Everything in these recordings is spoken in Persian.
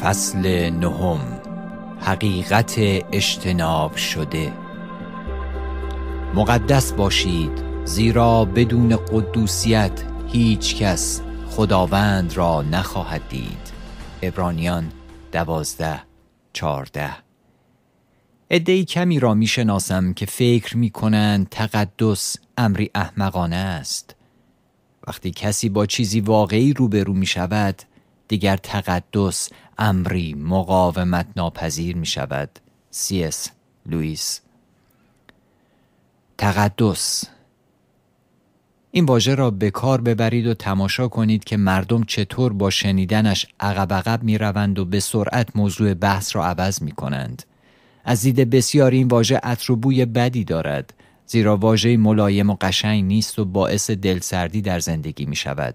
فصل نهم حقیقت اجتناب شده مقدس باشید زیرا بدون قدوسیت هیچ کس خداوند را نخواهد دید عبرانیان دوازده چارده ادهی کمی را می شناسم که فکر می کنند تقدس امری احمقانه است. وقتی کسی با چیزی واقعی روبرو می شود دیگر تقدس امری مقاومت ناپذیر می شود. سی اس لوئیس تقدس این واژه را به کار ببرید و تماشا کنید که مردم چطور با شنیدنش عقب عقب می روند و به سرعت موضوع بحث را عوض می کنند. از دید بسیاری این واژه عطر بدی دارد زیرا واژه ملایم و قشنگ نیست و باعث دلسردی در زندگی می شود.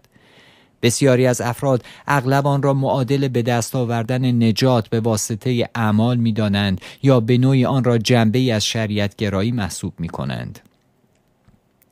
بسیاری از افراد اغلب آن را معادل به دست آوردن نجات به واسطه اعمال می دانند یا به نوعی آن را جنبه از شریعت گرایی محسوب می کنند.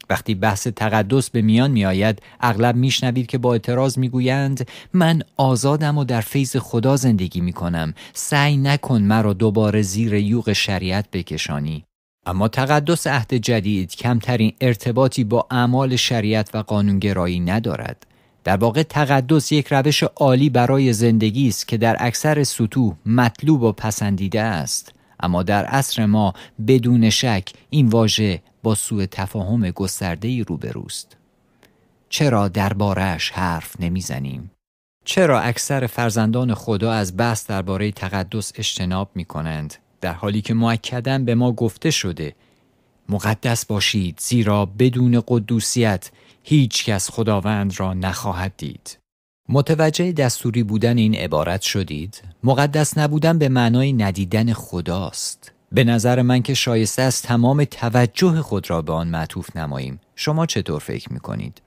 وقتی بحث تقدس به میان می آید اغلب میشنوید که با اعتراض میگویند من آزادم و در فیض خدا زندگی می کنم سعی نکن مرا دوباره زیر یوغ شریعت بکشانی اما تقدس عهد جدید کمترین ارتباطی با اعمال شریعت و قانونگرایی ندارد در واقع تقدس یک روش عالی برای زندگی است که در اکثر سطوح مطلوب و پسندیده است اما در عصر ما بدون شک این واژه با سوء تفاهم گسترده روبروست چرا دربارهش حرف نمیزنیم چرا اکثر فرزندان خدا از بحث درباره تقدس اجتناب می کنند در حالی که معکدن به ما گفته شده مقدس باشید زیرا بدون قدوسیت هیچ کس خداوند را نخواهد دید متوجه دستوری بودن این عبارت شدید مقدس نبودن به معنای ندیدن خداست به نظر من که شایسته است تمام توجه خود را به آن معطوف نماییم شما چطور فکر می کنید؟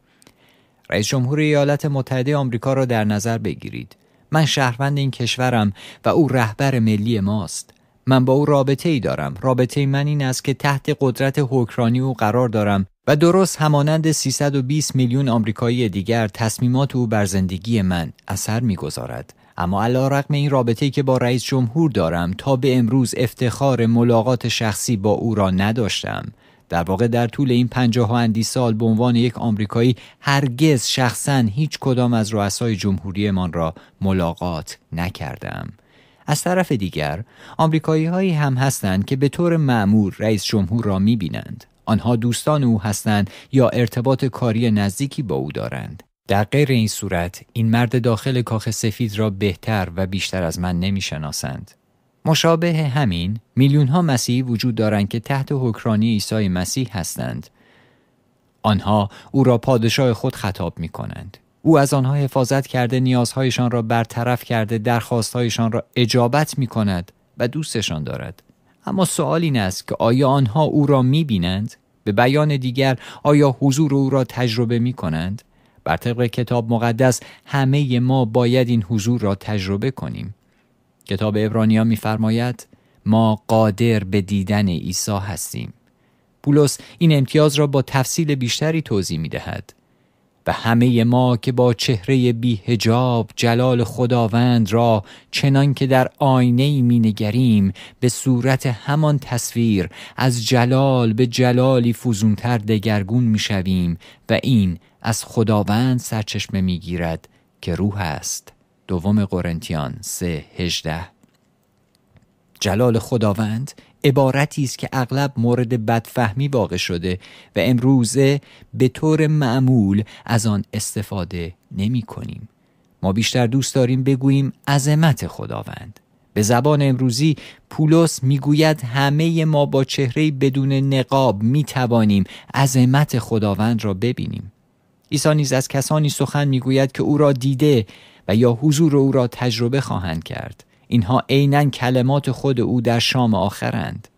رئیس جمهور ایالات متحده آمریکا را در نظر بگیرید من شهروند این کشورم و او رهبر ملی ماست من با او رابطه ای دارم رابطه ای من این است که تحت قدرت حکمرانی او قرار دارم و درست همانند 320 میلیون آمریکایی دیگر تصمیمات او بر زندگی من اثر میگذارد اما علا رقم این رابطه‌ای که با رئیس جمهور دارم تا به امروز افتخار ملاقات شخصی با او را نداشتم در واقع در طول این پنجاه و اندی سال به عنوان یک آمریکایی هرگز شخصا هیچ کدام از رؤسای جمهوریمان را ملاقات نکردم از طرف دیگر آمریکایی هایی هم هستند که به طور معمور رئیس جمهور را می آنها دوستان او هستند یا ارتباط کاری نزدیکی با او دارند در غیر این صورت این مرد داخل کاخ سفید را بهتر و بیشتر از من نمیشناسند. مشابه همین میلیون ها مسیحی وجود دارند که تحت حکرانی عیسی مسیح هستند. آنها او را پادشاه خود خطاب می کنند. او از آنها حفاظت کرده نیازهایشان را برطرف کرده درخواستهایشان را اجابت می کند و دوستشان دارد. اما سوال این است که آیا آنها او را می بینند؟ به بیان دیگر آیا حضور او را تجربه می کنند؟ بر طبق کتاب مقدس همه ما باید این حضور را تجربه کنیم کتاب ابرانیا میفرماید ما قادر به دیدن عیسی هستیم پولس این امتیاز را با تفصیل بیشتری توضیح می دهد. و همه ما که با چهره بی هجاب جلال خداوند را چنان که در آینه می نگریم به صورت همان تصویر از جلال به جلالی فوزونتر دگرگون می شویم و این از خداوند سرچشمه میگیرد که روح است دوم قرنتیان 3 18 جلال خداوند عبارتی است که اغلب مورد بدفهمی واقع شده و امروزه به طور معمول از آن استفاده نمی کنیم. ما بیشتر دوست داریم بگوییم عظمت خداوند به زبان امروزی پولس میگوید همه ما با چهره بدون نقاب می توانیم عظمت خداوند را ببینیم عیسی نیز از کسانی سخن میگوید که او را دیده و یا حضور او را تجربه خواهند کرد اینها عینا کلمات خود او در شام آخرند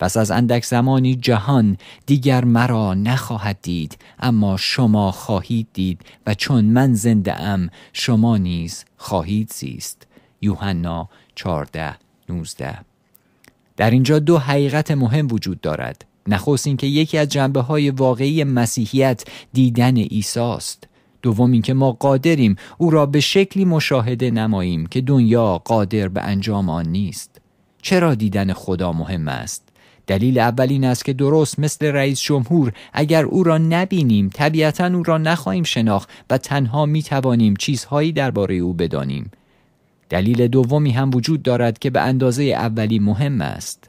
پس از اندک زمانی جهان دیگر مرا نخواهد دید اما شما خواهید دید و چون من زنده ام شما نیز خواهید زیست یوحنا 14 19 در اینجا دو حقیقت مهم وجود دارد نخست اینکه یکی از جنبه های واقعی مسیحیت دیدن ایساست. است دوم اینکه ما قادریم او را به شکلی مشاهده نماییم که دنیا قادر به انجام آن نیست چرا دیدن خدا مهم است دلیل اول این است که درست مثل رئیس جمهور اگر او را نبینیم طبیعتا او را نخواهیم شناخت و تنها می توانیم چیزهایی درباره او بدانیم دلیل دومی هم وجود دارد که به اندازه اولی مهم است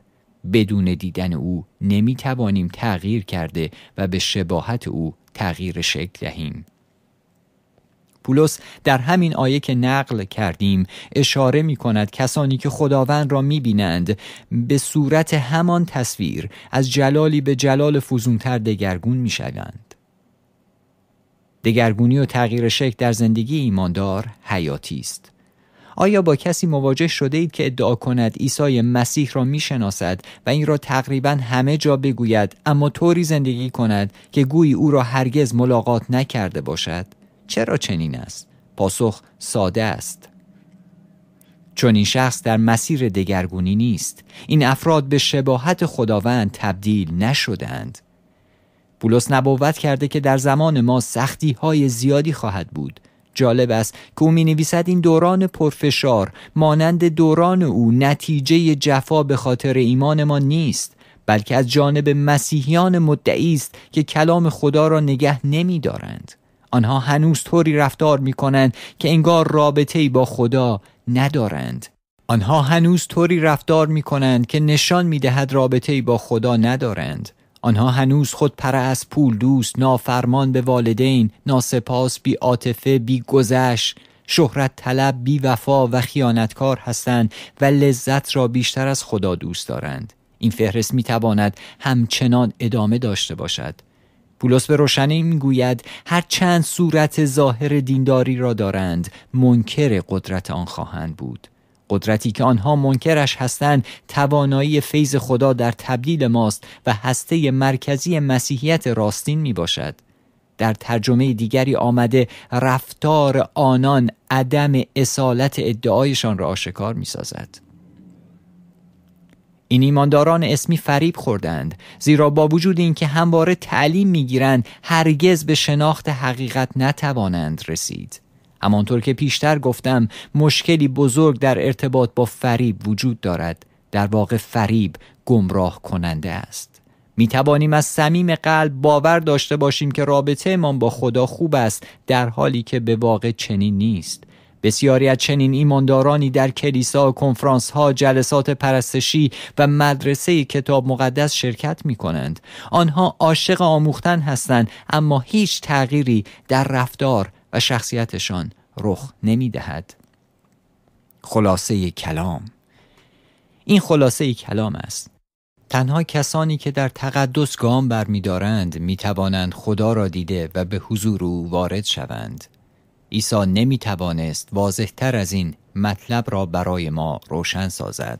بدون دیدن او نمی توانیم تغییر کرده و به شباهت او تغییر شکل دهیم. پولس در همین آیه که نقل کردیم اشاره می کند کسانی که خداوند را می بینند به صورت همان تصویر از جلالی به جلال فزونتر دگرگون می شوند. دگرگونی و تغییر شکل در زندگی ایماندار حیاتی است. آیا با کسی مواجه شده اید که ادعا کند عیسی مسیح را میشناسد و این را تقریبا همه جا بگوید اما طوری زندگی کند که گویی او را هرگز ملاقات نکرده باشد چرا چنین است پاسخ ساده است چون این شخص در مسیر دگرگونی نیست این افراد به شباهت خداوند تبدیل نشدند بولس نبوت کرده که در زمان ما سختی های زیادی خواهد بود جالب است که او می نویسد این دوران پرفشار مانند دوران او نتیجه جفا به خاطر ایمان ما نیست بلکه از جانب مسیحیان مدعی است که کلام خدا را نگه نمی دارند. آنها هنوز طوری رفتار می کنند که انگار رابطه با خدا ندارند. آنها هنوز طوری رفتار می کنند که نشان می دهد رابطه با خدا ندارند. آنها هنوز خود پر از پول دوست نافرمان به والدین ناسپاس بی عاطفه بی گذشت شهرت طلب بی وفا و خیانتکار هستند و لذت را بیشتر از خدا دوست دارند این فهرست می تواند همچنان ادامه داشته باشد پولس به روشنی میگوید هر چند صورت ظاهر دینداری را دارند منکر قدرت آن خواهند بود قدرتی که آنها منکرش هستند توانایی فیض خدا در تبدیل ماست و هسته مرکزی مسیحیت راستین می باشد. در ترجمه دیگری آمده رفتار آنان عدم اصالت ادعایشان را آشکار می سازد. این ایمانداران اسمی فریب خوردند زیرا با وجود اینکه همواره تعلیم میگیرند هرگز به شناخت حقیقت نتوانند رسید همانطور که پیشتر گفتم مشکلی بزرگ در ارتباط با فریب وجود دارد در واقع فریب گمراه کننده است می توانیم از صمیم قلب باور داشته باشیم که رابطه من با خدا خوب است در حالی که به واقع چنین نیست بسیاری از چنین ایماندارانی در کلیسا، و کنفرانس ها، جلسات پرستشی و مدرسه کتاب مقدس شرکت می کنند. آنها عاشق آموختن هستند اما هیچ تغییری در رفتار و شخصیتشان رخ نمی دهد. خلاصه کلام این خلاصه کلام است تنها کسانی که در تقدس گام برمیدارند توانند خدا را دیده و به حضور او وارد شوند عیسی واضح تر از این مطلب را برای ما روشن سازد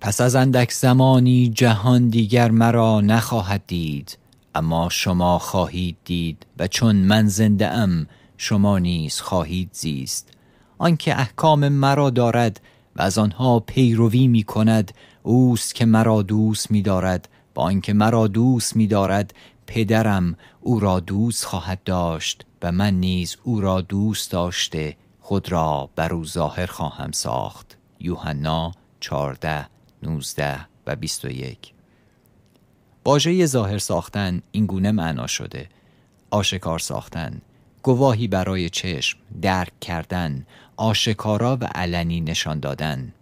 پس از اندک زمانی جهان دیگر مرا نخواهد دید اما شما خواهید دید و چون من زنده ام شما نیز خواهید زیست آنکه احکام مرا دارد و از آنها پیروی می کند اوست که مرا دوست می دارد با آنکه مرا دوست می دارد پدرم او را دوست خواهد داشت و من نیز او را دوست داشته خود را بر او ظاهر خواهم ساخت یوحنا 14 19 و 21 واژه ظاهر ساختن این گونه معنا شده آشکار ساختن گواهی برای چشم، درک کردن، آشکارا و علنی نشان دادن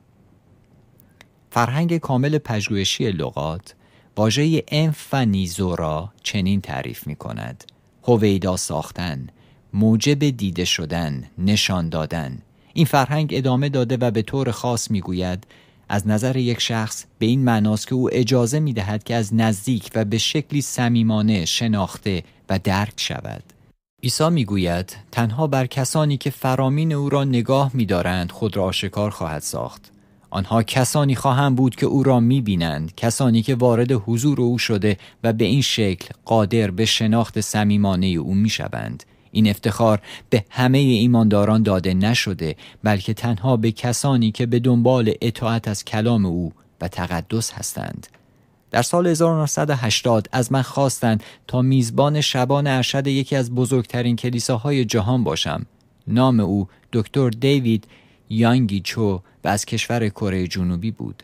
فرهنگ کامل پژوهشی لغات واژه انفنیزو چنین تعریف می کند هویدا ساختن موجب دیده شدن نشان دادن این فرهنگ ادامه داده و به طور خاص می گوید از نظر یک شخص به این معناست که او اجازه می دهد که از نزدیک و به شکلی صمیمانه شناخته و درک شود عیسی میگوید تنها بر کسانی که فرامین او را نگاه میدارند خود را آشکار خواهد ساخت آنها کسانی خواهند بود که او را میبینند کسانی که وارد حضور او شده و به این شکل قادر به شناخت صمیمانه او میشوند این افتخار به همه ایمانداران داده نشده بلکه تنها به کسانی که به دنبال اطاعت از کلام او و تقدس هستند در سال 1980 از من خواستند تا میزبان شبان ارشد یکی از بزرگترین کلیساهای جهان باشم. نام او دکتر دیوید یانگی چو و از کشور کره جنوبی بود.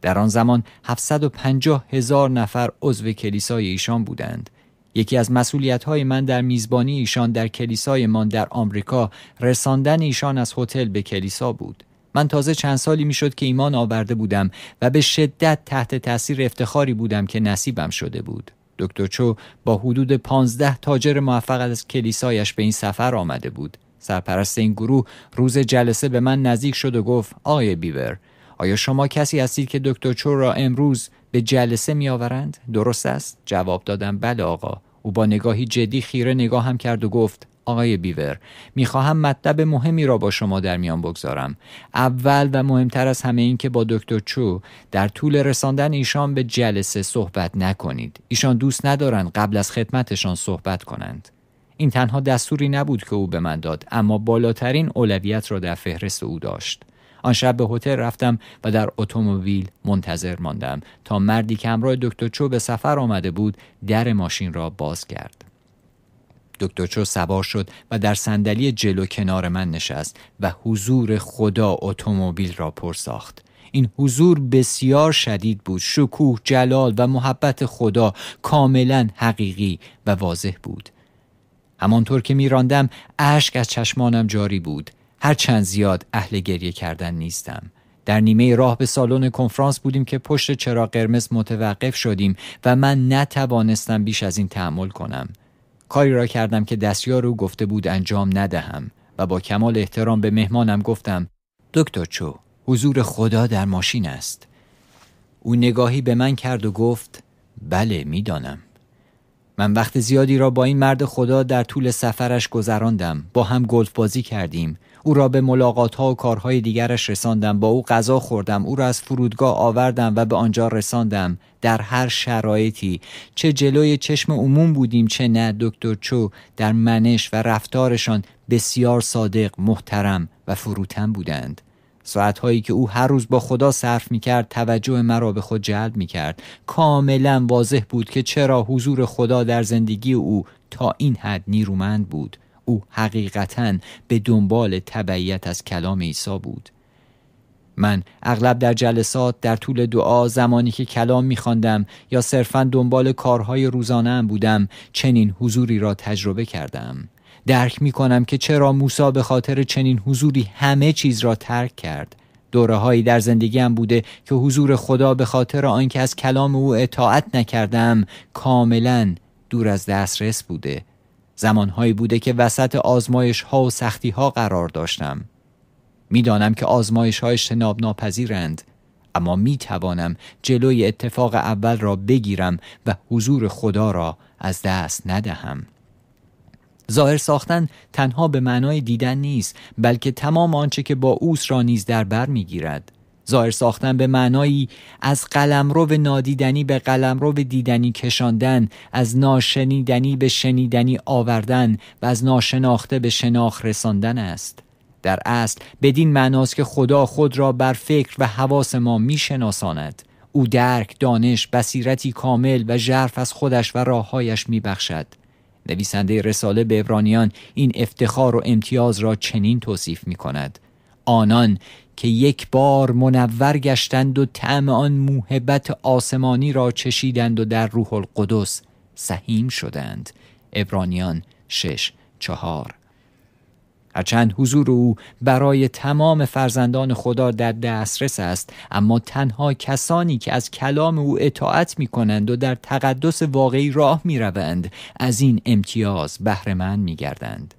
در آن زمان 750 هزار نفر عضو کلیسای ایشان بودند. یکی از مسئولیت های من در میزبانی ایشان در من در آمریکا رساندن ایشان از هتل به کلیسا بود. من تازه چند سالی میشد که ایمان آورده بودم و به شدت تحت تاثیر افتخاری بودم که نصیبم شده بود دکتر چو با حدود پانزده تاجر موفق از کلیسایش به این سفر آمده بود سرپرست این گروه روز جلسه به من نزدیک شد و گفت آقای بیور آیا شما کسی هستید که دکتر چو را امروز به جلسه می آورند؟ درست است؟ جواب دادم بله آقا او با نگاهی جدی خیره هم کرد و گفت آقای بیور میخواهم مطلب مهمی را با شما در میان بگذارم اول و مهمتر از همه این که با دکتر چو در طول رساندن ایشان به جلسه صحبت نکنید ایشان دوست ندارند قبل از خدمتشان صحبت کنند این تنها دستوری نبود که او به من داد اما بالاترین اولویت را در فهرست او داشت آن شب به هتل رفتم و در اتومبیل منتظر ماندم تا مردی که همراه دکتر چو به سفر آمده بود در ماشین را باز کرد دکتر چو سوار شد و در صندلی جلو کنار من نشست و حضور خدا اتومبیل را پرساخت این حضور بسیار شدید بود شکوه جلال و محبت خدا کاملا حقیقی و واضح بود همانطور که میراندم اشک از چشمانم جاری بود هرچند زیاد اهل گریه کردن نیستم در نیمه راه به سالن کنفرانس بودیم که پشت چراغ قرمز متوقف شدیم و من نتوانستم بیش از این تحمل کنم کاری را کردم که دستیار او گفته بود انجام ندهم و با کمال احترام به مهمانم گفتم دکتر چو حضور خدا در ماشین است او نگاهی به من کرد و گفت بله میدانم من وقت زیادی را با این مرد خدا در طول سفرش گذراندم با هم گلف بازی کردیم او را به ملاقات ها و کارهای دیگرش رساندم با او غذا خوردم او را از فرودگاه آوردم و به آنجا رساندم در هر شرایطی چه جلوی چشم عموم بودیم چه نه دکتر چو در منش و رفتارشان بسیار صادق محترم و فروتن بودند ساعتهایی که او هر روز با خدا صرف می کرد توجه مرا به خود جلب می کرد کاملا واضح بود که چرا حضور خدا در زندگی او تا این حد نیرومند بود او حقیقتا به دنبال تبعیت از کلام عیسی بود من اغلب در جلسات در طول دعا زمانی که کلام میخواندم یا صرفا دنبال کارهای روزانه بودم چنین حضوری را تجربه کردم درک می کنم که چرا موسی به خاطر چنین حضوری همه چیز را ترک کرد دوره هایی در زندگیم بوده که حضور خدا به خاطر آنکه از کلام او اطاعت نکردم کاملا دور از دسترس بوده زمانهایی بوده که وسط آزمایش ها و سختی ها قرار داشتم. میدانم که آزمایش ها ناپذیرند اما می توانم جلوی اتفاق اول را بگیرم و حضور خدا را از دست ندهم. ظاهر ساختن تنها به معنای دیدن نیست بلکه تمام آنچه که با اوس را نیز در بر میگیرد ظاهر ساختن به معنایی از قلم به نادیدنی به قلم به دیدنی کشاندن از ناشنیدنی به شنیدنی آوردن و از ناشناخته به شناخ رساندن است در اصل بدین معناست که خدا خود را بر فکر و حواس ما میشناساند او درک دانش بصیرتی کامل و ژرف از خودش و راههایش میبخشد نویسنده رساله به عبرانیان این افتخار و امتیاز را چنین توصیف می کند آنان که یک بار منور گشتند و طعم آن موهبت آسمانی را چشیدند و در روح القدس سهیم شدند ابرانیان شش چهار هرچند حضور او برای تمام فرزندان خدا در دسترس است اما تنها کسانی که از کلام او اطاعت می کنند و در تقدس واقعی راه می روند از این امتیاز بهرهمند می گردند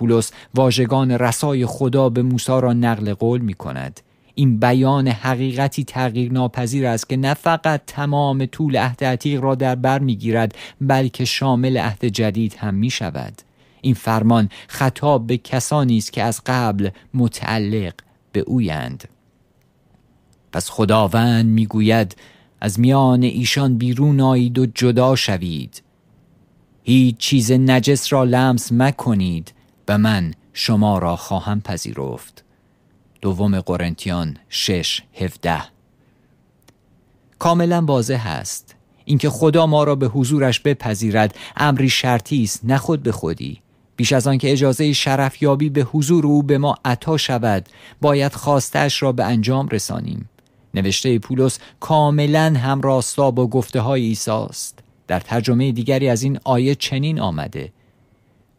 پولس واژگان رسای خدا به موسی را نقل قول می کند این بیان حقیقتی تغییر ناپذیر است که نه فقط تمام طول عهد عتیق را در بر میگیرد بلکه شامل عهد جدید هم می شود این فرمان خطاب به کسانی است که از قبل متعلق به اویند پس خداوند میگوید از میان ایشان بیرون آیید و جدا شوید هیچ چیز نجس را لمس مکنید و من شما را خواهم پذیرفت دوم قرنتیان 6 17 کاملا واضح است اینکه خدا ما را به حضورش بپذیرد امری شرطی است نه خود به خودی بیش از آنکه اجازه شرفیابی به حضور او به ما عطا شود باید خواستش را به انجام رسانیم نوشته پولس کاملا همراستا با گفته های عیسی در ترجمه دیگری از این آیه چنین آمده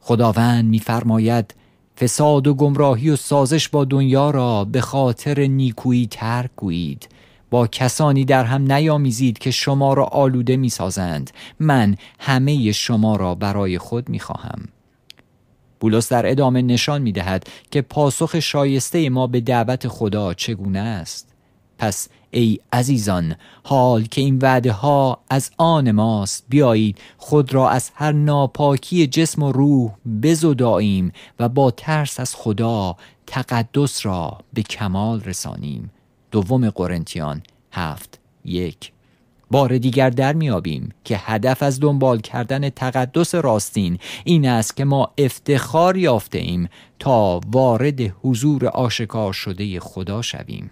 خداوند میفرماید فساد و گمراهی و سازش با دنیا را به خاطر نیکویی ترک گویید با کسانی در هم نیامیزید که شما را آلوده میسازند من همه شما را برای خود میخواهم بولس در ادامه نشان می که پاسخ شایسته ما به دعوت خدا چگونه است پس ای عزیزان حال که این وعده ها از آن ماست بیایید خود را از هر ناپاکی جسم و روح بزداییم و با ترس از خدا تقدس را به کمال رسانیم دوم قرنتیان هفت یک بار دیگر در میابیم که هدف از دنبال کردن تقدس راستین این است که ما افتخار یافته ایم تا وارد حضور آشکار شده خدا شویم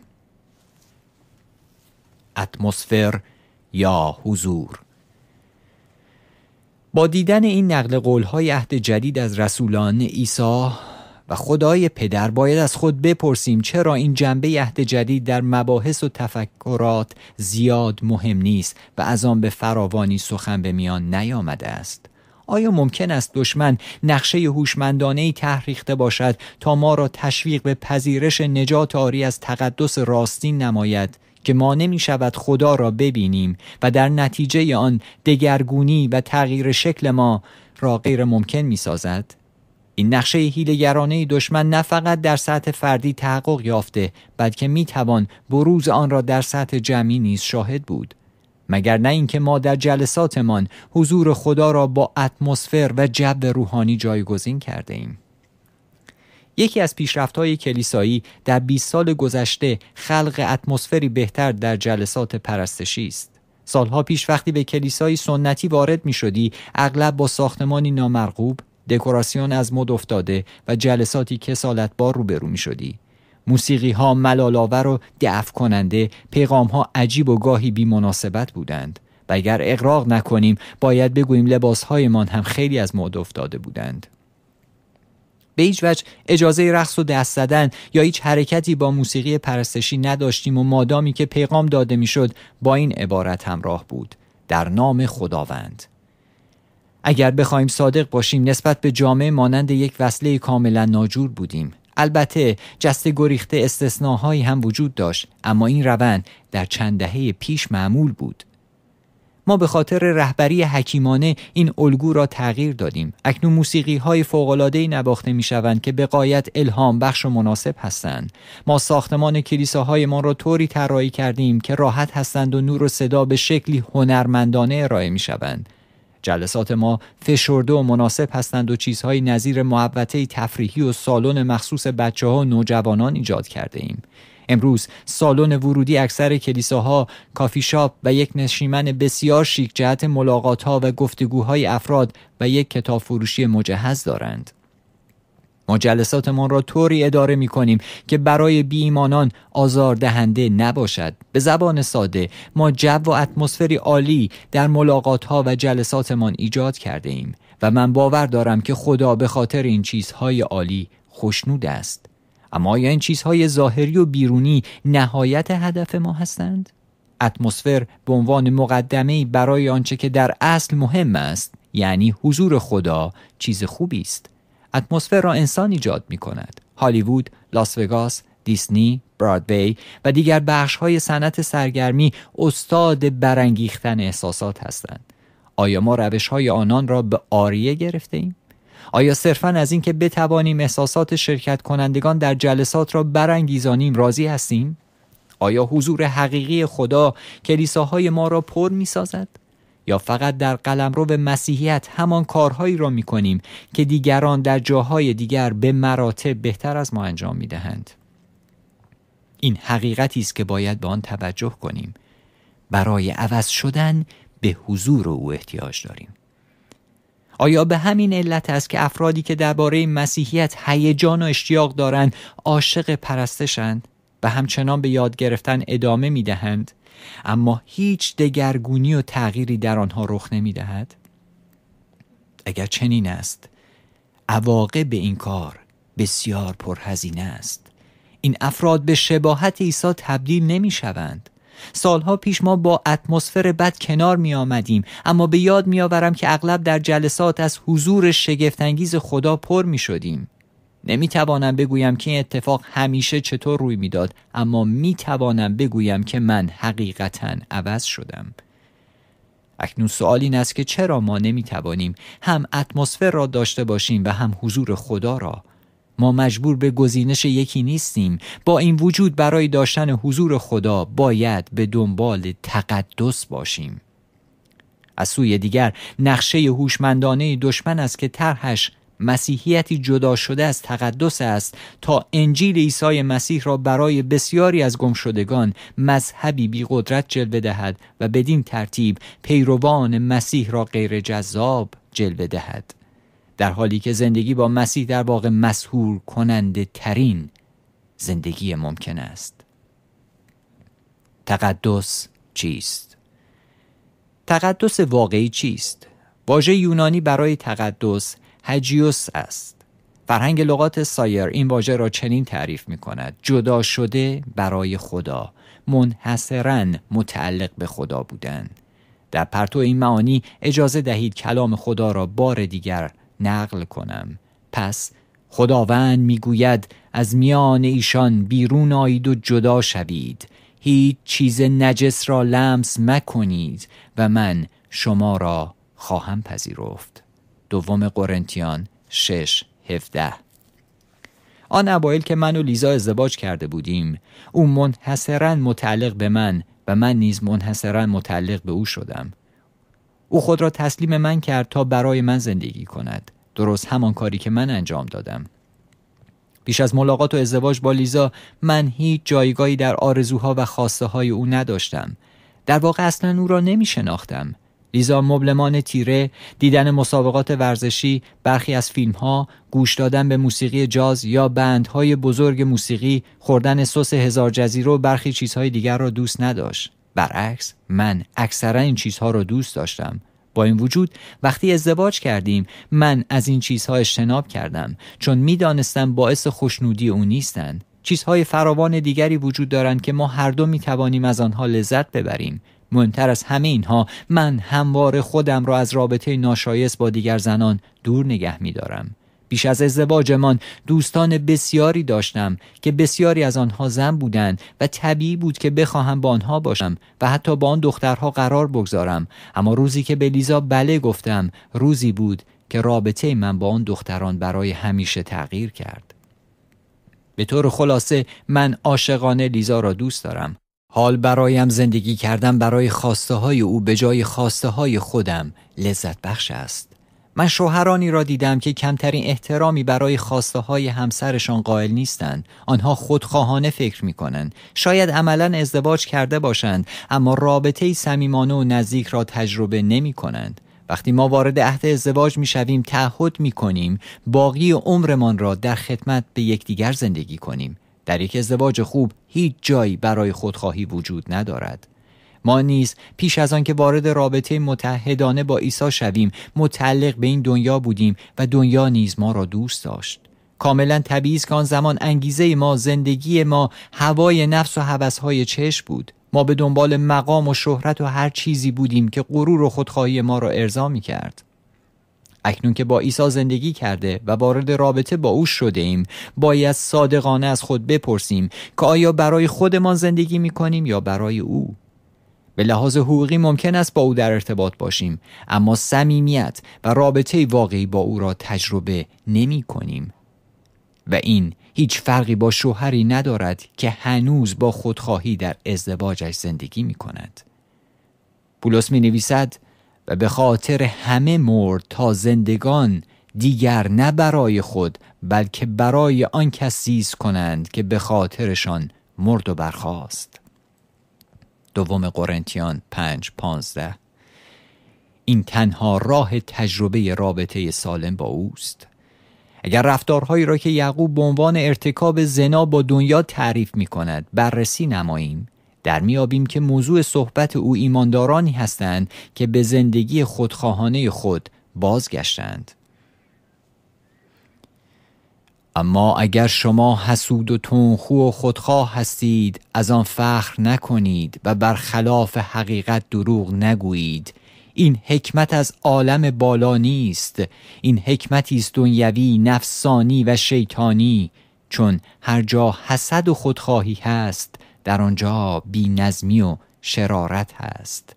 اتمسفر یا حضور با دیدن این نقل های عهد جدید از رسولان عیسی و خدای پدر باید از خود بپرسیم چرا این جنبه عهد جدید در مباحث و تفکرات زیاد مهم نیست و از آن به فراوانی سخن به میان نیامده است آیا ممکن است دشمن نقشه هوشمندانه ای تحریخته باشد تا ما را تشویق به پذیرش نجات آری از تقدس راستین نماید که ما نمی شود خدا را ببینیم و در نتیجه آن دگرگونی و تغییر شکل ما را غیر ممکن می سازد؟ این نقشه هیلگرانه دشمن نه فقط در سطح فردی تحقق یافته بلکه می توان بروز آن را در سطح جمعی نیز شاهد بود مگر نه اینکه ما در جلساتمان حضور خدا را با اتمسفر و جو روحانی جایگزین کرده ایم یکی از های کلیسایی در 20 سال گذشته خلق اتمسفری بهتر در جلسات پرستشی است. سالها پیش وقتی به کلیسای سنتی وارد می شدی اغلب با ساختمانی نامرغوب دکوراسیون از مد افتاده و جلساتی کسالتبار روبرو می شدی موسیقی ها ملالاور و دعف کننده پیغام ها عجیب و گاهی بی مناسبت بودند و اگر اقراق نکنیم باید بگوییم لباس هایمان هم خیلی از مد افتاده بودند به هیچ وجه اجازه رقص و دست زدن یا هیچ حرکتی با موسیقی پرستشی نداشتیم و مادامی که پیغام داده میشد با این عبارت همراه بود در نام خداوند اگر بخوایم صادق باشیم نسبت به جامعه مانند یک وصله کاملا ناجور بودیم البته جست گریخته استثناهایی هم وجود داشت اما این روند در چند دهه پیش معمول بود ما به خاطر رهبری حکیمانه این الگو را تغییر دادیم اکنون موسیقی های فوق العاده نواخته می شوند که به قایت الهام بخش و مناسب هستند ما ساختمان کلیساهای ما را طوری طراحی کردیم که راحت هستند و نور و صدا به شکلی هنرمندانه ارائه می شوند جلسات ما فشرده و مناسب هستند و چیزهای نظیر محوطه تفریحی و سالن مخصوص بچه ها و نوجوانان ایجاد کرده ایم. امروز سالن ورودی اکثر کلیساها، کافی شاپ و یک نشیمن بسیار شیک جهت ملاقات ها و گفتگوهای افراد و یک کتاب فروشی مجهز دارند. ما جلساتمان را طوری اداره می کنیم که برای بیمانان آزار دهنده نباشد به زبان ساده ما جو و اتمسفری عالی در ملاقات ها و جلساتمان ایجاد کرده ایم و من باور دارم که خدا به خاطر این چیزهای عالی خوشنود است اما آیا این چیزهای ظاهری و بیرونی نهایت هدف ما هستند؟ اتمسفر به عنوان مقدمه برای آنچه که در اصل مهم است یعنی حضور خدا چیز خوبی است اتمسفر را انسان ایجاد می کند هالیوود، لاس وگاس، دیسنی، برادوی و دیگر بخش های صنعت سرگرمی استاد برانگیختن احساسات هستند آیا ما روش های آنان را به آریه گرفته آیا صرفا از اینکه بتوانیم احساسات شرکت کنندگان در جلسات را برانگیزانیم راضی هستیم آیا حضور حقیقی خدا کلیساهای ما را پر می سازد؟ یا فقط در قلمرو مسیحیت همان کارهایی را می کنیم که دیگران در جاهای دیگر به مراتب بهتر از ما انجام می دهند؟ این حقیقتی است که باید به آن توجه کنیم برای عوض شدن به حضور او احتیاج داریم آیا به همین علت است که افرادی که درباره مسیحیت هیجان و اشتیاق دارند عاشق پرستشند و همچنان به یاد گرفتن ادامه می دهند اما هیچ دگرگونی و تغییری در آنها رخ نمی دهد؟ اگر چنین است به این کار بسیار پرهزینه است این افراد به شباهت عیسی تبدیل نمی شوند سالها پیش ما با اتمسفر بد کنار می آمدیم اما به یاد می آورم که اغلب در جلسات از حضور شگفتانگیز خدا پر می شدیم نمی توانم بگویم که این اتفاق همیشه چطور روی داد اما می توانم بگویم که من حقیقتا عوض شدم اکنون سوال این است که چرا ما نمی توانیم هم اتمسفر را داشته باشیم و هم حضور خدا را ما مجبور به گزینش یکی نیستیم با این وجود برای داشتن حضور خدا باید به دنبال تقدس باشیم از سوی دیگر نقشه هوشمندانه دشمن است که طرحش مسیحیتی جدا شده از تقدس است تا انجیل عیسی مسیح را برای بسیاری از گمشدگان مذهبی بی قدرت جلوه دهد و بدین ترتیب پیروان مسیح را غیر جذاب جلوه دهد در حالی که زندگی با مسیح در واقع مسهور کننده ترین زندگی ممکن است تقدس چیست؟ تقدس واقعی چیست؟ واژه یونانی برای تقدس هجیوس است فرهنگ لغات سایر این واژه را چنین تعریف می کند جدا شده برای خدا منحصرا متعلق به خدا بودن در پرتو این معانی اجازه دهید کلام خدا را بار دیگر نقل کنم پس خداوند میگوید از میان ایشان بیرون آیید و جدا شوید هیچ چیز نجس را لمس مکنید و من شما را خواهم پذیرفت دوم قرنتیان 6 17 آن اوایل که من و لیزا ازدواج کرده بودیم او منحصرا متعلق به من و من نیز منحصرا متعلق به او شدم او خود را تسلیم من کرد تا برای من زندگی کند درست همان کاری که من انجام دادم پیش از ملاقات و ازدواج با لیزا من هیچ جایگاهی در آرزوها و خواسته های او نداشتم در واقع اصلا او را نمی شناختم لیزا مبلمان تیره، دیدن مسابقات ورزشی، برخی از فیلم ها، گوش دادن به موسیقی جاز یا بندهای بزرگ موسیقی، خوردن سس هزار جزیره و برخی چیزهای دیگر را دوست نداشت. برعکس من اکثرا این چیزها را دوست داشتم با این وجود وقتی ازدواج کردیم من از این چیزها اجتناب کردم چون میدانستم باعث خوشنودی او نیستند چیزهای فراوان دیگری وجود دارند که ما هر دو می از آنها لذت ببریم مهمتر از همه اینها من همواره خودم را از رابطه ناشایست با دیگر زنان دور نگه می پیش از ازدواجمان دوستان بسیاری داشتم که بسیاری از آنها زن بودند و طبیعی بود که بخواهم با آنها باشم و حتی با آن دخترها قرار بگذارم اما روزی که به لیزا بله گفتم روزی بود که رابطه من با آن دختران برای همیشه تغییر کرد به طور خلاصه من عاشقانه لیزا را دوست دارم حال برایم زندگی کردن برای خواسته های او به جای خواسته های خودم لذت بخش است من شوهرانی را دیدم که کمترین احترامی برای خواسته های همسرشان قائل نیستند آنها خودخواهانه فکر می کنند شاید عملا ازدواج کرده باشند اما رابطه صمیمانه و نزدیک را تجربه نمی کنند وقتی ما وارد عهد ازدواج می شویم تعهد می کنیم باقی عمرمان را در خدمت به یکدیگر زندگی کنیم در یک ازدواج خوب هیچ جایی برای خودخواهی وجود ندارد ما نیز پیش از آن که وارد رابطه متحدانه با عیسی شویم متعلق به این دنیا بودیم و دنیا نیز ما را دوست داشت کاملا طبیعی است که آن زمان انگیزه ما زندگی ما هوای نفس و هوسهای چشم بود ما به دنبال مقام و شهرت و هر چیزی بودیم که غرور و خودخواهی ما را ارضا می کرد اکنون که با عیسی زندگی کرده و وارد رابطه با او شده ایم باید صادقانه از خود بپرسیم که آیا برای خودمان زندگی می کنیم یا برای او به لحاظ حقوقی ممکن است با او در ارتباط باشیم اما صمیمیت و رابطه واقعی با او را تجربه نمی کنیم و این هیچ فرقی با شوهری ندارد که هنوز با خودخواهی در ازدواجش زندگی می کند پولس می نویسد و به خاطر همه مرد تا زندگان دیگر نه برای خود بلکه برای آن کسی کنند که به خاطرشان مرد و برخواست دوم قرنتیان 5 این تنها راه تجربه رابطه سالم با اوست اگر رفتارهایی را که یعقوب به عنوان ارتکاب زنا با دنیا تعریف می کند بررسی نماییم در میابیم که موضوع صحبت او ایماندارانی هستند که به زندگی خودخواهانه خود بازگشتند اما اگر شما حسود و تنخو و خودخواه هستید از آن فخر نکنید و برخلاف حقیقت دروغ نگویید این حکمت از عالم بالا نیست این حکمتی است دنیوی نفسانی و شیطانی چون هر جا حسد و خودخواهی هست در آنجا بینظمی و شرارت هست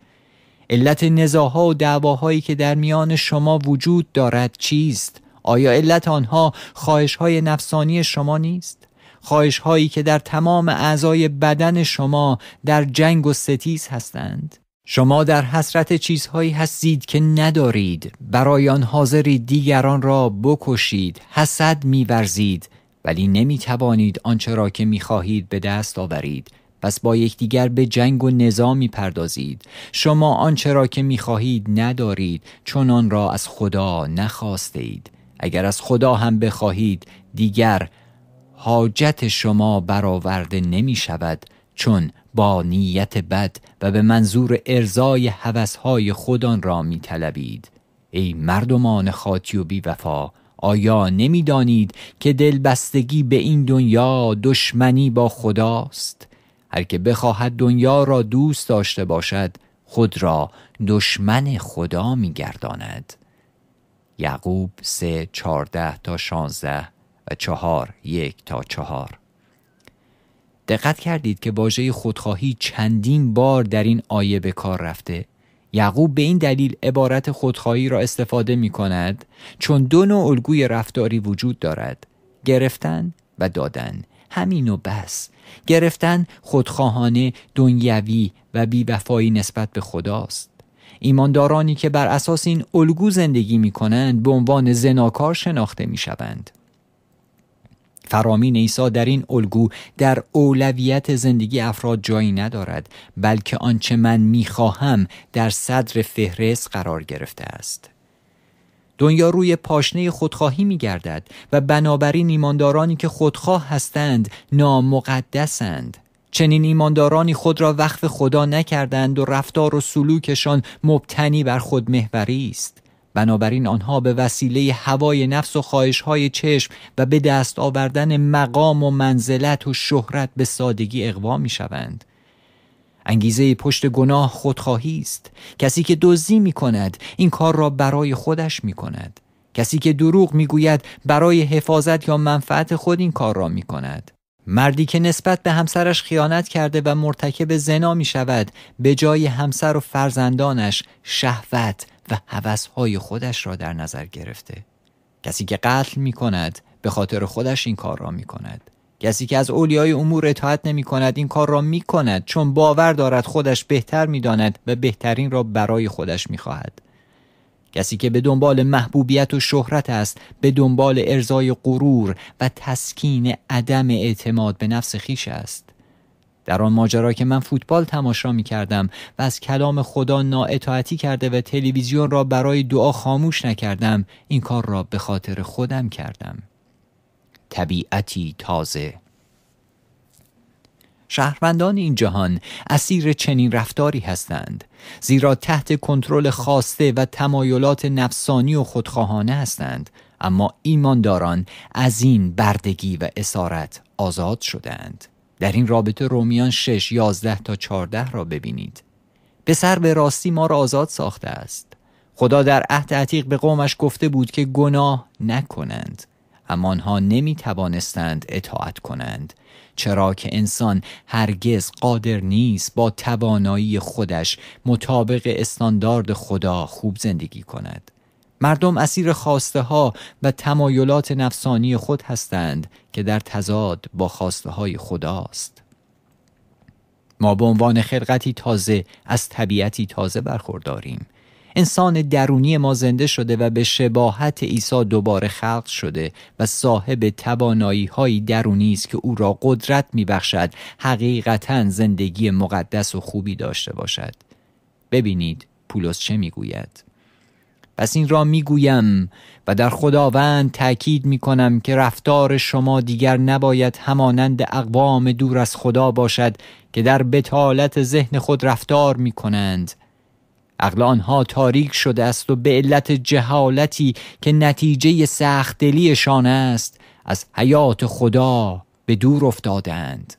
علت نزاها و دعواهایی که در میان شما وجود دارد چیست آیا علت آنها خواهش های نفسانی شما نیست؟ خواهش هایی که در تمام اعضای بدن شما در جنگ و ستیز هستند؟ شما در حسرت چیزهایی هستید که ندارید برای آن حاضرید دیگران را بکشید حسد میورزید ولی نمی توانید آنچه را که می به دست آورید پس با یکدیگر به جنگ و نظامی می پردازید شما آنچه را که می ندارید چون آن را از خدا نخواسته اگر از خدا هم بخواهید دیگر حاجت شما برآورده نمی شود چون با نیت بد و به منظور ارزای حوثهای خودان را می طلبید. ای مردمان خاطی و بیوفا آیا نمیدانید که دلبستگی به این دنیا دشمنی با خداست هر که بخواهد دنیا را دوست داشته باشد خود را دشمن خدا می گرداند؟ یعقوب 3 14 تا 16 و 4 1 تا 4 دقت کردید که واژه خودخواهی چندین بار در این آیه به کار رفته یعقوب به این دلیل عبارت خودخواهی را استفاده می کند چون دو نوع الگوی رفتاری وجود دارد گرفتن و دادن همین و بس گرفتن خودخواهانه دنیوی و بیوفایی نسبت به خداست ایماندارانی که بر اساس این الگو زندگی می کنند به عنوان زناکار شناخته می شوند. فرامین عیسی در این الگو در اولویت زندگی افراد جایی ندارد بلکه آنچه من میخواهم در صدر فهرست قرار گرفته است دنیا روی پاشنه خودخواهی می گردد و بنابراین ایماندارانی که خودخواه هستند نامقدسند چنین ایماندارانی خود را وقف خدا نکردند و رفتار و سلوکشان مبتنی بر خود است بنابراین آنها به وسیله هوای نفس و خواهش های چشم و به دست آوردن مقام و منزلت و شهرت به سادگی اقوا می شوند. انگیزه پشت گناه خودخواهی است کسی که دزدی می کند این کار را برای خودش می کند کسی که دروغ می گوید برای حفاظت یا منفعت خود این کار را می کند مردی که نسبت به همسرش خیانت کرده و مرتکب زنا می شود به جای همسر و فرزندانش شهوت و حوثهای خودش را در نظر گرفته کسی که قتل می کند به خاطر خودش این کار را می کند کسی که از اولیای امور اطاعت نمی کند این کار را می کند چون باور دارد خودش بهتر می داند و بهترین را برای خودش می خواهد کسی که به دنبال محبوبیت و شهرت است به دنبال ارزای غرور و تسکین عدم اعتماد به نفس خیش است در آن ماجرا که من فوتبال تماشا می کردم و از کلام خدا نااطاعتی کرده و تلویزیون را برای دعا خاموش نکردم این کار را به خاطر خودم کردم طبیعتی تازه شهروندان این جهان اسیر چنین رفتاری هستند زیرا تحت کنترل خواسته و تمایلات نفسانی و خودخواهانه هستند اما ایمانداران از این بردگی و اسارت آزاد شدند در این رابطه رومیان 6 11 تا 14 را ببینید به سر به راستی ما را آزاد ساخته است خدا در عهد عتیق به قومش گفته بود که گناه نکنند اما آنها نمی توانستند اطاعت کنند چرا که انسان هرگز قادر نیست با توانایی خودش مطابق استاندارد خدا خوب زندگی کند مردم اسیر خواسته ها و تمایلات نفسانی خود هستند که در تضاد با خواسته های خداست ما به عنوان خلقتی تازه از طبیعتی تازه برخورداریم انسان درونی ما زنده شده و به شباهت عیسی دوباره خلق شده و صاحب توانایی های درونی است که او را قدرت میبخشد حقیقتا زندگی مقدس و خوبی داشته باشد ببینید پولس چه میگوید پس این را میگویم و در خداوند تأکید می که رفتار شما دیگر نباید همانند اقوام دور از خدا باشد که در بتالت ذهن خود رفتار می کنند عقل آنها تاریک شده است و به علت جهالتی که نتیجه دلیشان است از حیات خدا به دور افتادند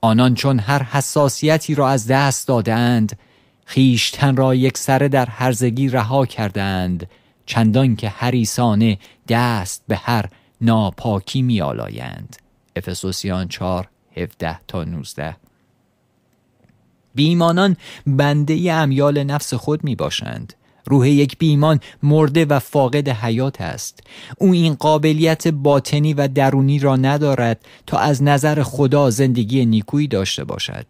آنان چون هر حساسیتی را از دست دادند خیشتن را یک سره در هرزگی رها کردند چندان که هریسانه دست به هر ناپاکی میالایند افسوسیان 4 17 تا 19 بیمانان بنده امیال نفس خود می باشند روح یک بیمان مرده و فاقد حیات است او این قابلیت باطنی و درونی را ندارد تا از نظر خدا زندگی نیکویی داشته باشد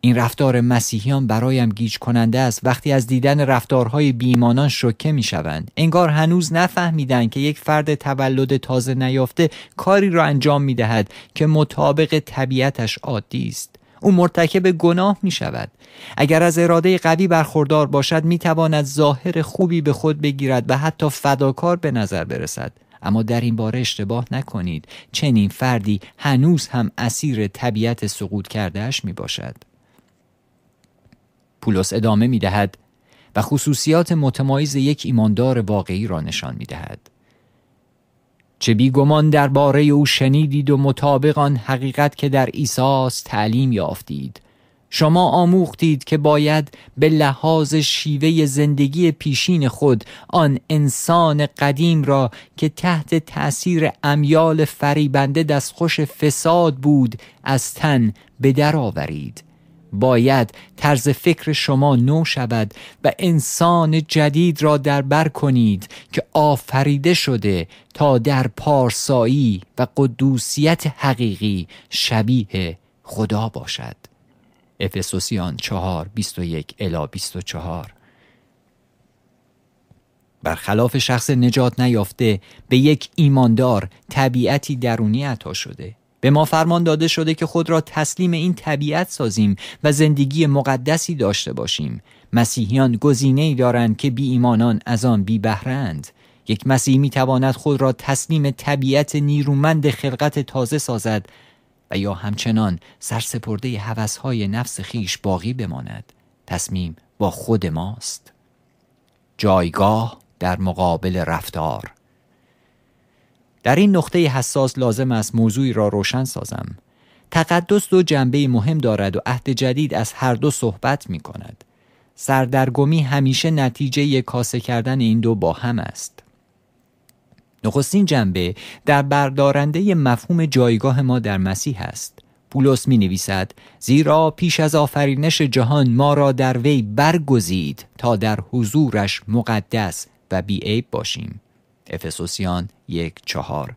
این رفتار مسیحیان برایم گیج کننده است وقتی از دیدن رفتارهای بیمانان شوکه می شوند. انگار هنوز نفهمیدند که یک فرد تولد تازه نیافته کاری را انجام می دهد که مطابق طبیعتش عادی است. او مرتکب گناه می شود اگر از اراده قوی برخوردار باشد می تواند ظاهر خوبی به خود بگیرد و حتی فداکار به نظر برسد اما در این باره اشتباه نکنید چنین فردی هنوز هم اسیر طبیعت سقوط کردهش می باشد پولس ادامه می دهد و خصوصیات متمایز یک ایماندار واقعی را نشان می دهد چه بیگمان درباره او شنیدید و مطابق آن حقیقت که در ایساس تعلیم یافتید شما آموختید که باید به لحاظ شیوه زندگی پیشین خود آن انسان قدیم را که تحت تأثیر امیال فریبنده دستخوش فساد بود از تن به در آورید باید طرز فکر شما نو شود و انسان جدید را دربر کنید که آفریده شده تا در پارسایی و قدوسیت حقیقی شبیه خدا باشد افسوسیان 4 الی 24 برخلاف شخص نجات نیافته به یک ایماندار طبیعتی درونی عطا شده به ما فرمان داده شده که خود را تسلیم این طبیعت سازیم و زندگی مقدسی داشته باشیم مسیحیان گزینه‌ای دارند که بی ایمانان از آن بی بهرند یک مسیح می تواند خود را تسلیم طبیعت نیرومند خلقت تازه سازد و یا همچنان سرسپرده هوسهای نفس خیش باقی بماند تصمیم با خود ماست جایگاه در مقابل رفتار در این نقطه حساس لازم است موضوعی را روشن سازم. تقدس دو جنبه مهم دارد و عهد جدید از هر دو صحبت می کند. سردرگمی همیشه نتیجه کاسه کردن این دو با هم است. نخستین جنبه در بردارنده مفهوم جایگاه ما در مسیح است. پولس می نویسد زیرا پیش از آفرینش جهان ما را در وی برگزید تا در حضورش مقدس و بیعیب باشیم. افسوسیان یک چهار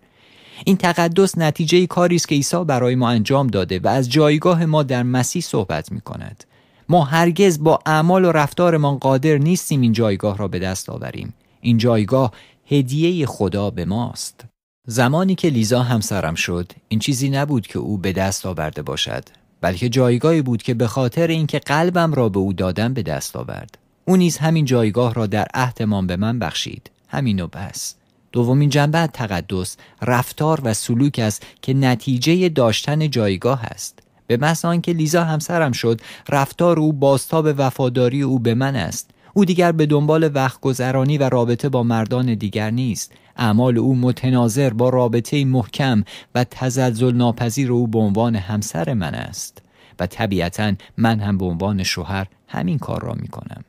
این تقدس نتیجه کاری است که عیسی برای ما انجام داده و از جایگاه ما در مسیح صحبت می کند ما هرگز با اعمال و رفتارمان قادر نیستیم این جایگاه را به دست آوریم این جایگاه هدیه خدا به ماست زمانی که لیزا همسرم شد این چیزی نبود که او به دست آورده باشد بلکه جایگاهی بود که به خاطر اینکه قلبم را به او دادم به دست آورد او نیز همین جایگاه را در عهدمان به من بخشید همینو بس دومین جنبه از تقدس رفتار و سلوک است که نتیجه داشتن جایگاه است به محض آنکه لیزا همسرم شد رفتار او بازتاب وفاداری او به من است او دیگر به دنبال وقت گذرانی و رابطه با مردان دیگر نیست اعمال او متناظر با رابطه محکم و تزلزل ناپذیر او به عنوان همسر من است و طبیعتا من هم به عنوان شوهر همین کار را می کنم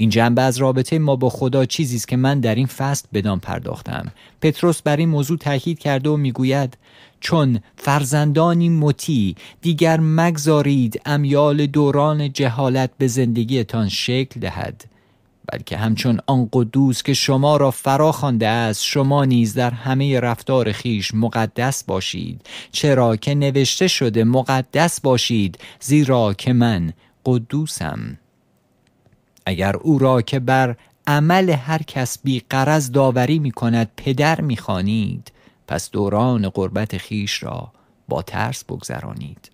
این جنبه از رابطه ما با خدا چیزی است که من در این فست بدان پرداختم پتروس بر این موضوع تاکید کرده و میگوید چون فرزندانی مطیع دیگر مگذارید امیال دوران جهالت به زندگیتان شکل دهد بلکه همچون آن قدوس که شما را فرا خوانده است شما نیز در همه رفتار خیش مقدس باشید چرا که نوشته شده مقدس باشید زیرا که من قدوسم اگر او را که بر عمل هر کس بی قرض داوری می کند پدر می خانید پس دوران قربت خیش را با ترس بگذرانید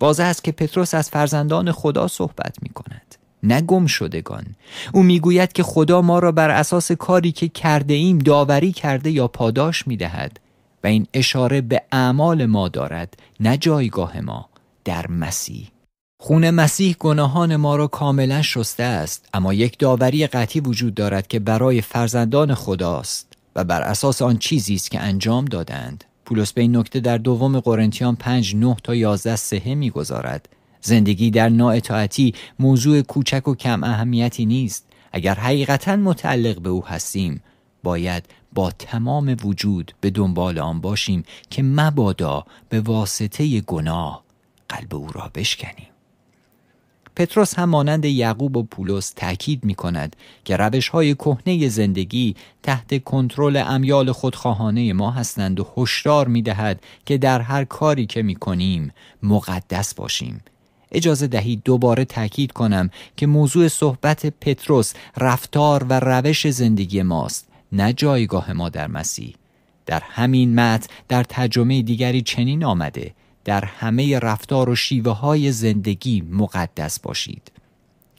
واضح است که پتروس از فرزندان خدا صحبت می کند نه گم شدگان او میگوید که خدا ما را بر اساس کاری که کرده ایم داوری کرده یا پاداش می دهد و این اشاره به اعمال ما دارد نه جایگاه ما در مسیح خون مسیح گناهان ما را کاملا شسته است اما یک داوری قطعی وجود دارد که برای فرزندان خداست و بر اساس آن چیزی است که انجام دادند پولس به این نکته در دوم قرنتیان 5 9 تا 11 سهه میگذارد زندگی در نااطاعتی موضوع کوچک و کم اهمیتی نیست اگر حقیقتا متعلق به او هستیم باید با تمام وجود به دنبال آن باشیم که مبادا به واسطه گناه قلب او را بشکنیم پتروس هم مانند یعقوب و پولس تاکید می کند که روش های کهنه زندگی تحت کنترل امیال خودخواهانه ما هستند و هشدار می دهد که در هر کاری که می کنیم مقدس باشیم. اجازه دهید دوباره تاکید کنم که موضوع صحبت پتروس رفتار و روش زندگی ماست نه جایگاه ما در مسیح در همین متن در ترجمه دیگری چنین آمده در همه رفتار و شیوه های زندگی مقدس باشید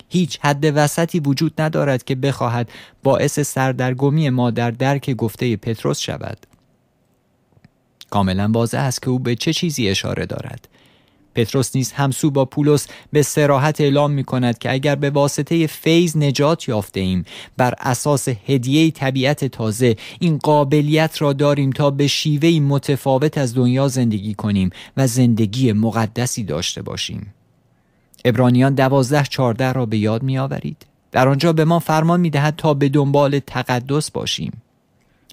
هیچ حد وسطی وجود ندارد که بخواهد باعث سردرگمی ما در درک گفته پتروس شود کاملا واضح است که او به چه چیزی اشاره دارد پتروس نیز همسو با پولس به سراحت اعلام می کند که اگر به واسطه فیض نجات یافته ایم بر اساس هدیه طبیعت تازه این قابلیت را داریم تا به شیوهی متفاوت از دنیا زندگی کنیم و زندگی مقدسی داشته باشیم ابرانیان دوازده چارده را به یاد می آورید. در آنجا به ما فرمان می دهد تا به دنبال تقدس باشیم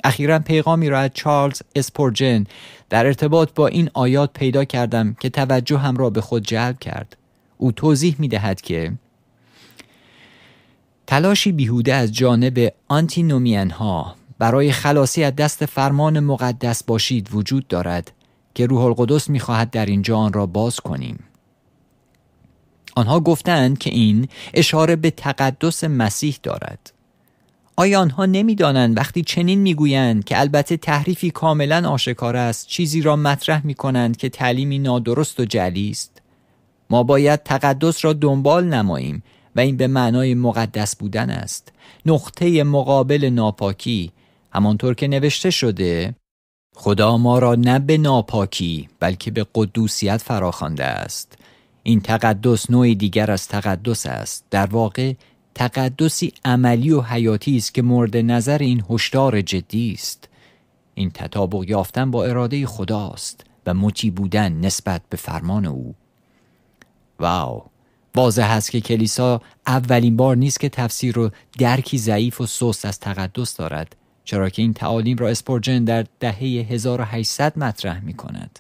اخیرا پیغامی را از چارلز اسپورجن در ارتباط با این آیات پیدا کردم که توجه هم را به خود جلب کرد او توضیح می دهد که تلاشی بیهوده از جانب آنتینومیان ها برای خلاصی از دست فرمان مقدس باشید وجود دارد که روح القدس می خواهد در اینجا آن را باز کنیم آنها گفتند که این اشاره به تقدس مسیح دارد آیا آنها نمیدانند وقتی چنین میگویند که البته تحریفی کاملا آشکار است چیزی را مطرح می کنند که تعلیمی نادرست و جلی است ما باید تقدس را دنبال نماییم و این به معنای مقدس بودن است نقطه مقابل ناپاکی همانطور که نوشته شده خدا ما را نه به ناپاکی بلکه به قدوسیت فراخوانده است این تقدس نوعی دیگر از تقدس است در واقع تقدسی عملی و حیاتی است که مورد نظر این هشدار جدی است این تطابق یافتن با اراده خداست و مطیع بودن نسبت به فرمان او واو واضح هست که کلیسا اولین بار نیست که تفسیر رو درکی ضعیف و سست از تقدس دارد چرا که این تعالیم را اسپورجن در دهه 1800 مطرح می کند.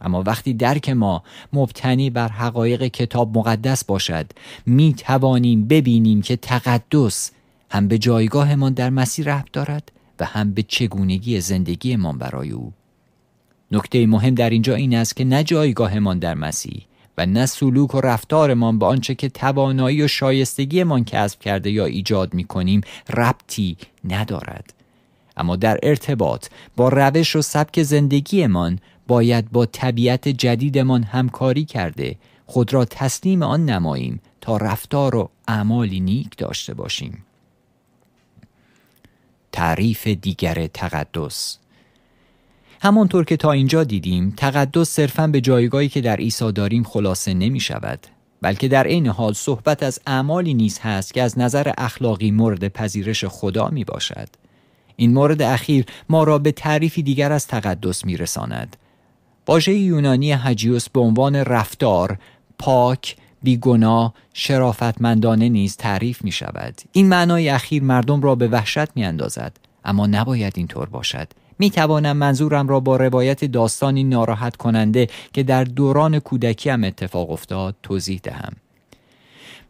اما وقتی درک ما مبتنی بر حقایق کتاب مقدس باشد می توانیم ببینیم که تقدس هم به جایگاهمان در مسیر رب دارد و هم به چگونگی زندگیمان برای او نکته مهم در اینجا این است که نه جایگاهمان در مسیح و نه سلوک و رفتارمان به آنچه که توانایی و شایستگیمان کسب کرده یا ایجاد می کنیم ربطی ندارد اما در ارتباط با روش و سبک زندگیمان باید با طبیعت جدیدمان همکاری کرده خود را تسلیم آن نماییم تا رفتار و اعمالی نیک داشته باشیم تعریف دیگر تقدس همانطور که تا اینجا دیدیم تقدس صرفا به جایگاهی که در عیسی داریم خلاصه نمی شود بلکه در عین حال صحبت از اعمالی نیز هست که از نظر اخلاقی مورد پذیرش خدا می باشد این مورد اخیر ما را به تعریفی دیگر از تقدس می رساند واژه یونانی هجیوس به عنوان رفتار پاک بیگناه شرافتمندانه نیز تعریف می شود این معنای اخیر مردم را به وحشت می اندازد اما نباید اینطور باشد می توانم منظورم را با روایت داستانی ناراحت کننده که در دوران کودکیم اتفاق افتاد توضیح دهم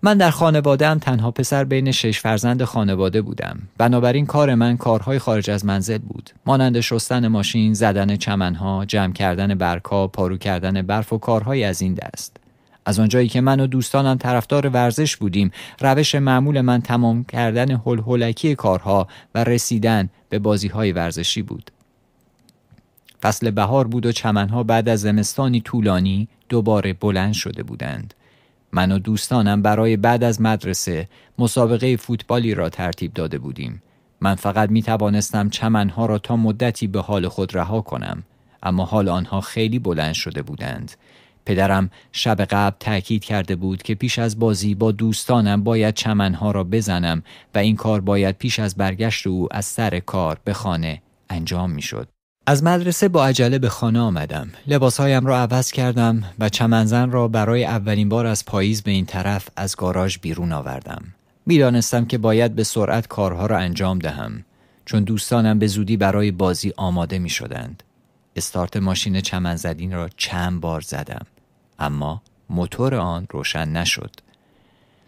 من در هم تنها پسر بین شش فرزند خانواده بودم بنابراین کار من کارهای خارج از منزل بود مانند شستن ماشین زدن چمنها جمع کردن برکا، پارو کردن برف و کارهای از این دست از آنجایی که من و دوستانم طرفدار ورزش بودیم روش معمول من تمام کردن هل هلکی کارها و رسیدن به بازیهای ورزشی بود فصل بهار بود و چمنها بعد از زمستانی طولانی دوباره بلند شده بودند من و دوستانم برای بعد از مدرسه مسابقه فوتبالی را ترتیب داده بودیم. من فقط می توانستم چمنها را تا مدتی به حال خود رها کنم اما حال آنها خیلی بلند شده بودند. پدرم شب قبل تاکید کرده بود که پیش از بازی با دوستانم باید چمنها را بزنم و این کار باید پیش از برگشت او از سر کار به خانه انجام می شد. از مدرسه با عجله به خانه آمدم. لباسهایم را عوض کردم و چمنزن را برای اولین بار از پاییز به این طرف از گاراژ بیرون آوردم. میدانستم که باید به سرعت کارها را انجام دهم چون دوستانم به زودی برای بازی آماده می شدند. استارت ماشین چمنزدین را چند بار زدم اما موتور آن روشن نشد.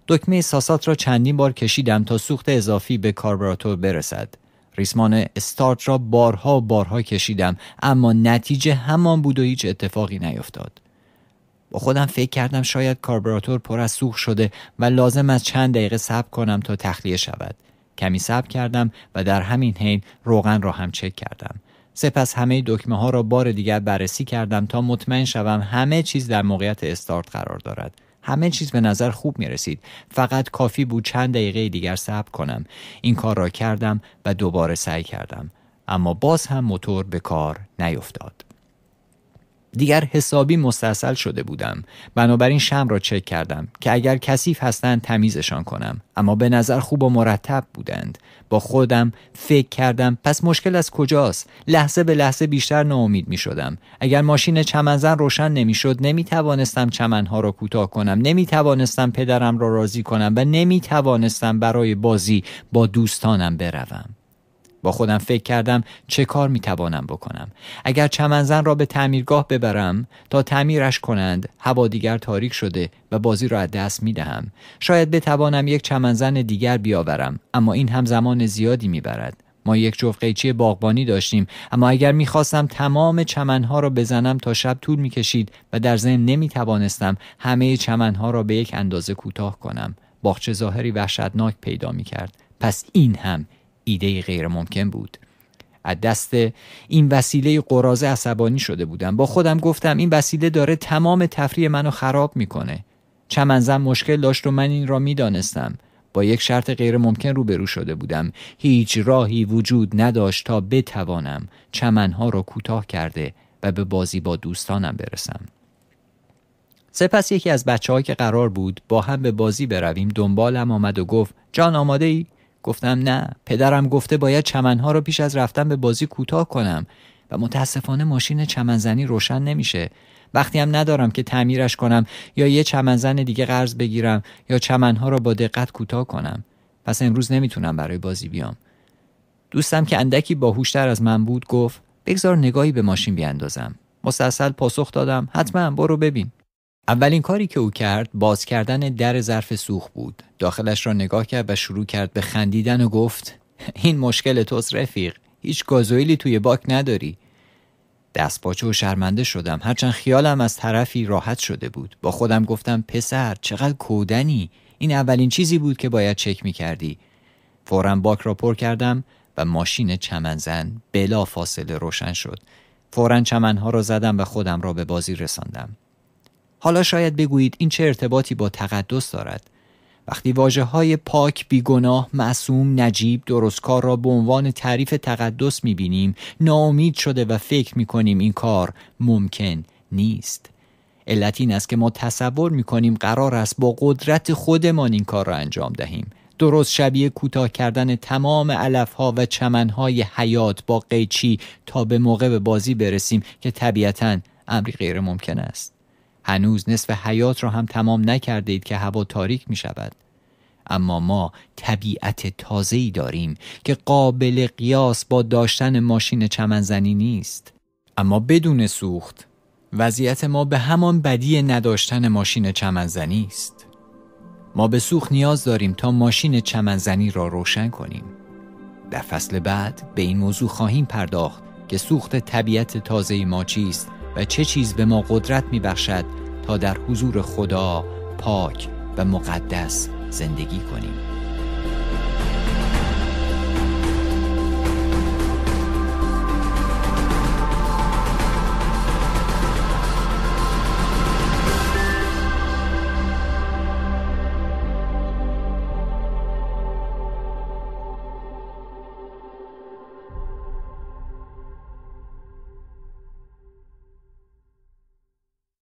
دکمه ساسات را چندین بار کشیدم تا سوخت اضافی به کاربراتور برسد. ریسمان استارت را بارها بارها کشیدم اما نتیجه همان بود و هیچ اتفاقی نیفتاد با خودم فکر کردم شاید کاربراتور پر از سوخ شده و لازم از چند دقیقه صبر کنم تا تخلیه شود کمی صبر کردم و در همین حین روغن را هم چک کردم سپس همه دکمه ها را بار دیگر بررسی کردم تا مطمئن شوم همه چیز در موقعیت استارت قرار دارد همه چیز به نظر خوب می رسید فقط کافی بود چند دقیقه دیگر صبر کنم این کار را کردم و دوباره سعی کردم اما باز هم موتور به کار نیفتاد دیگر حسابی مستاصل شده بودم بنابراین شم را چک کردم که اگر کثیف هستند تمیزشان کنم اما به نظر خوب و مرتب بودند با خودم فکر کردم پس مشکل از کجاست لحظه به لحظه بیشتر ناامید می شدم اگر ماشین چمنزن روشن نمی شد نمی توانستم چمنها را کوتاه کنم نمی توانستم پدرم را راضی کنم و نمی توانستم برای بازی با دوستانم بروم با خودم فکر کردم چه کار می توانم بکنم اگر چمنزن را به تعمیرگاه ببرم تا تعمیرش کنند هوا دیگر تاریک شده و بازی را از دست می دهم شاید بتوانم یک چمنزن دیگر بیاورم اما این هم زمان زیادی می برد ما یک جفت قیچی باغبانی داشتیم اما اگر میخواستم تمام چمنها را بزنم تا شب طول میکشید و در نمی نمیتوانستم همه چمنها را به یک اندازه کوتاه کنم باغچه ظاهری وحشتناک پیدا میکرد پس این هم ایده غیر ممکن بود از دست این وسیله قرازه عصبانی شده بودم با خودم گفتم این وسیله داره تمام تفریح منو خراب میکنه چمنزم مشکل داشت و من این را میدانستم با یک شرط غیر ممکن روبرو شده بودم هیچ راهی وجود نداشت تا بتوانم چمنها را کوتاه کرده و به بازی با دوستانم برسم سپس یکی از بچه که قرار بود با هم به بازی برویم دنبالم آمد و گفت جان آماده ای؟ گفتم نه پدرم گفته باید چمنها رو پیش از رفتن به بازی کوتاه کنم و متاسفانه ماشین چمنزنی روشن نمیشه وقتی هم ندارم که تعمیرش کنم یا یه چمنزن دیگه قرض بگیرم یا چمنها را با دقت کوتاه کنم پس امروز نمیتونم برای بازی بیام دوستم که اندکی باهوشتر از من بود گفت بگذار نگاهی به ماشین بیاندازم مسلسل پاسخ دادم حتما برو ببین اولین کاری که او کرد باز کردن در ظرف سوخ بود داخلش را نگاه کرد و شروع کرد به خندیدن و گفت این مشکل توست رفیق هیچ گازوئیلی توی باک نداری دست باچه و شرمنده شدم هرچند خیالم از طرفی راحت شده بود با خودم گفتم پسر چقدر کودنی این اولین چیزی بود که باید چک می کردی فورا باک را پر کردم و ماشین چمنزن بلا فاصله روشن شد فورا چمنها را زدم و خودم را به بازی رساندم حالا شاید بگویید این چه ارتباطی با تقدس دارد وقتی واجه های پاک، بیگناه، معصوم، نجیب، کار را به عنوان تعریف تقدس می ناامید شده و فکر می این کار ممکن نیست علت این است که ما تصور می قرار است با قدرت خودمان این کار را انجام دهیم درست شبیه کوتاه کردن تمام علف ها و چمن های حیات با قیچی تا به موقع به بازی برسیم که طبیعتا امری غیر ممکن است هنوز نصف حیات را هم تمام نکردید که هوا تاریک می شود اما ما طبیعت تازه‌ای داریم که قابل قیاس با داشتن ماشین چمنزنی نیست اما بدون سوخت وضعیت ما به همان بدی نداشتن ماشین چمنزنی است ما به سوخت نیاز داریم تا ماشین چمنزنی را روشن کنیم در فصل بعد به این موضوع خواهیم پرداخت که سوخت طبیعت تازه ما چیست و چه چیز به ما قدرت میبخشد تا در حضور خدا پاک و مقدس زندگی کنیم